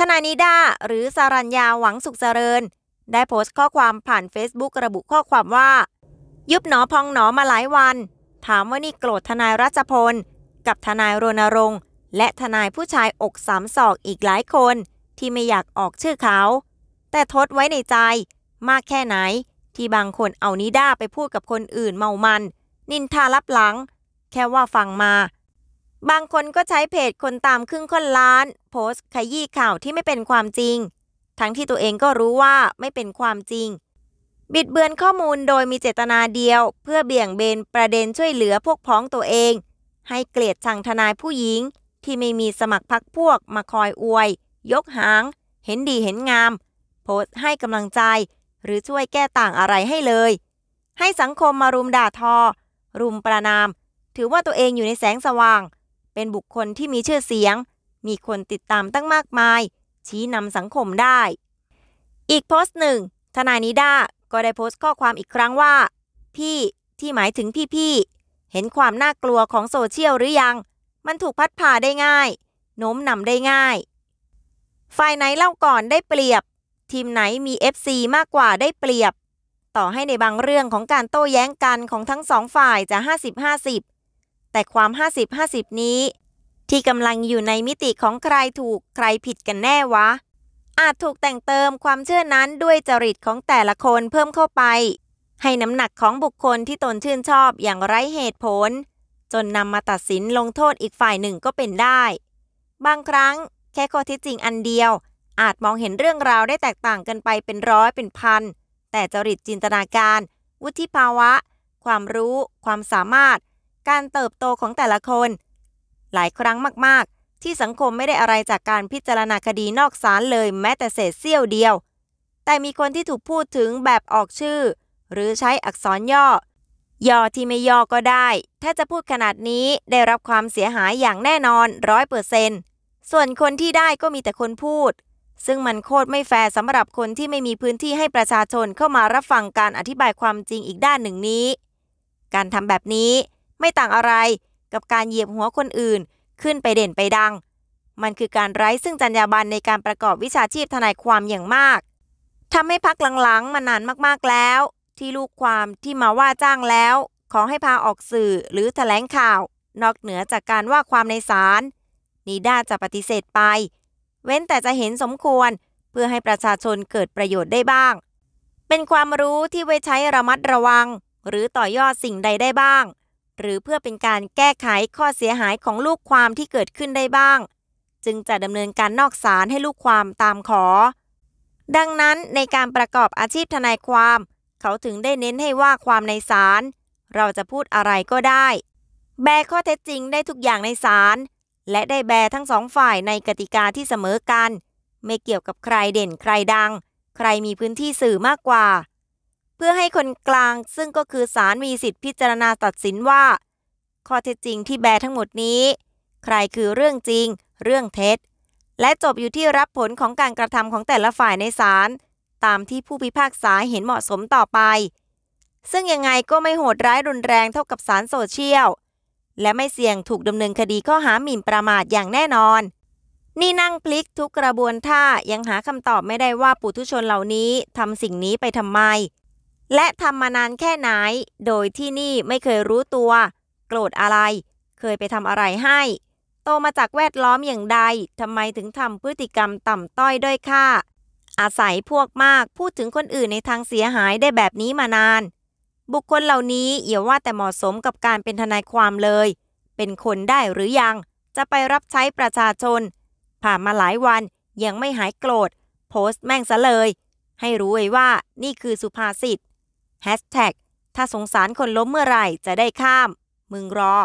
ทนายนิดาหรือสารัญญาหวังสุขเจริญ ได้โพสต์ข้อความผ่าน Facebook ระบุข้อความว่า ยุบหนอพองหนอมาหลายวัน ถามว่านี่โกรธทนายรัชพล กับทนายรณรงค์ และทนายผู้ชายอกสามศอกอีกหลายคน ที่ไม่อยากออกชื่อเขา แต่ทดไว้ในใจมากแค่ไหน ที่บางคนเอานิด้าไปพูดกับคนอื่นเมามัน นินทารับหลัง แค่ว่าฟังมาบางคนก็ใช้เพจคนตามครึ่งคนล้าน โพสต์ขยี้ข่าวที่ไม่เป็นความจริง ทั้งที่ตัวเองก็รู้ว่าไม่เป็นความจริง บิดเบือนข้อมูลโดยมีเจตนาเดียว เพื่อเบี่ยงเบนประเด็นช่วยเหลือพวกพ้องตัวเอง ให้เกลียดชังทนายผู้หญิง ที่ไม่มีสมัครพักพวกมาคอยอวย ยกหาง เห็นดีเห็นงาม โพสต์ให้กำลังใจหรือช่วยแก้ต่างอะไรให้เลย ให้สังคมมารุมด่าทอ รุมประนาม ถือว่าตัวเองอยู่ในแสงสว่างเป็นบุคคลที่มีชื่อเสียง มีคนติดตามตั้งมากมาย ชี้นำสังคมได้ อีกโพสต์หนึ่ง ทนายนิด้าก็ได้โพสต์ข้อความอีกครั้งว่า พี่ ที่หมายถึงพี่ๆ เห็นความน่ากลัวของโซเชียลหรือยัง มันถูกพัดพาได้ง่าย โน้มนำได้ง่าย ฝ่ายไหนเล่าก่อนได้เปรียบ ทีมไหนมี FC มากกว่าได้เปรียบ ต่อให้ในบางเรื่องของการโต้แย้งกันของทั้งสองฝ่ายจะ50-50แต่ความ 50-50 นี้ที่กำลังอยู่ในมิติของใครถูกใครผิดกันแน่วะ อาจถูกแต่งเติมความเชื่อนั้นด้วยจริตของแต่ละคนเพิ่มเข้าไป ให้น้ำหนักของบุคคลที่ตนชื่นชอบอย่างไร้เหตุผล จนนำมาตัดสินลงโทษอีกฝ่ายหนึ่งก็เป็นได้ บางครั้งแค่ข้อที่จริงอันเดียวอาจมองเห็นเรื่องราวได้แตกต่างกันไปเป็นร้อยเป็นพัน แต่จริตจินตนาการ วุฒิภาวะ ความรู้ ความสามารถการเติบโตของแต่ละคน หลายครั้งมาก ๆ ที่สังคมไม่ได้อะไรจากการพิจารณาคดีนอกศาลเลยแม้แต่เศษเสี้ยวเดียว แต่มีคนที่ถูกพูดถึงแบบออกชื่อ หรือใช้อักษรย่อ ย่อที่ไม่ย่อก็ได้ถ้าจะพูดขนาดนี้ได้รับความเสียหายอย่างแน่นอนร้อยเปอร์เซนส่วนคนที่ได้ก็มีแต่คนพูด ซึ่งมันโคตรไม่แฟร์สำหรับคนที่ไม่มีพื้นที่ให้ประชาชนเข้ามารับฟังการอธิบายความจริงอีกด้านหนึ่งนี้ การทำแบบนี้ไม่ต่างอะไรกับการเหยียบหัวคนอื่นขึ้นไปเด่นไปดัง มันคือการไร้ซึ่งจรรยาบรรณในการประกอบวิชาชีพทนายความอย่างมาก ทำให้พักหลังๆ มานานมากๆแล้ว ที่ลูกความที่มาว่าจ้างแล้ว ขอให้พาออกสื่อหรือแถลงข่าวนอกเหนือจากการว่าความในศาลนีด้าจะปฏิเสธไป เว้นแต่จะเห็นสมควร เพื่อให้ประชาชนเกิดประโยชน์ได้บ้าง เป็นความรู้ที่ไว้ใช้ระมัดระวัง หรือต่อยอดสิ่งใดได้บ้างหรือเพื่อเป็นการแก้ไขข้อเสียหายของลูกความที่เกิดขึ้นได้บ้าง จึงจะดำเนินการนอกศาลให้ลูกความตามขอ ดังนั้นในการประกอบอาชีพทนายความ เขาถึงได้เน้นให้ว่าความในศาลเราจะพูดอะไรก็ได้ แบข้อเท็จจริงได้ทุกอย่างในศาลและได้แบทั้งสองฝ่ายในกติกาที่เสมอกัน ไม่เกี่ยวกับใครเด่นใครดัง ใครมีพื้นที่สื่อมากกว่าเพื่อให้คนกลาง ซึ่งก็คือศาลมีสิทธิพิจารณาตัดสินว่า ข้อเท็จจริงที่แบทั้งหมดนี้ ใครคือเรื่องจริง เรื่องเท็จ และจบอยู่ที่รับผลของการกระทำของแต่ละฝ่ายในศาลตามที่ผู้พิพากษาเห็นเหมาะสมต่อไป ซึ่งยังไงก็ไม่โหดร้ายรุนแรงเท่ากับศาลโซเชียลและไม่เสี่ยงถูกดำเนินคดีข้อหาหมิ่นประมาทอย่างแน่นอน นี่นั่งพลิกทุกกระบวนท่ายังหาคำตอบไม่ได้ว่าปุถุชนเหล่านี้ทำสิ่งนี้ไปทำไมและทำมานานแค่ไหน โดยที่นี่ไม่เคยรู้ตัว โกรธอะไร เคยไปทำอะไรให้ โตมาจากแวดล้อมอย่างใดทำไมถึงทำพฤติกรรมต่ำต้อยด้วยค่า อาศัยพวกมากพูดถึงคนอื่นในทางเสียหายได้แบบนี้มานาน บุคคลเหล่านี้อย่าว่าแต่เหมาะสมกับการเป็นทนายความเลย เป็นคนได้หรือยัง จะไปรับใช้ประชาชน ผ่านมาหลายวันยังไม่หายโกรธ โพสต์แม่งซะเลย ให้รู้ไว้ว่านี่คือสุภาษิตแฮชแท็กถ้าสงสารคนล้มเมื่อไหร่จะได้ข้าม มึงรอ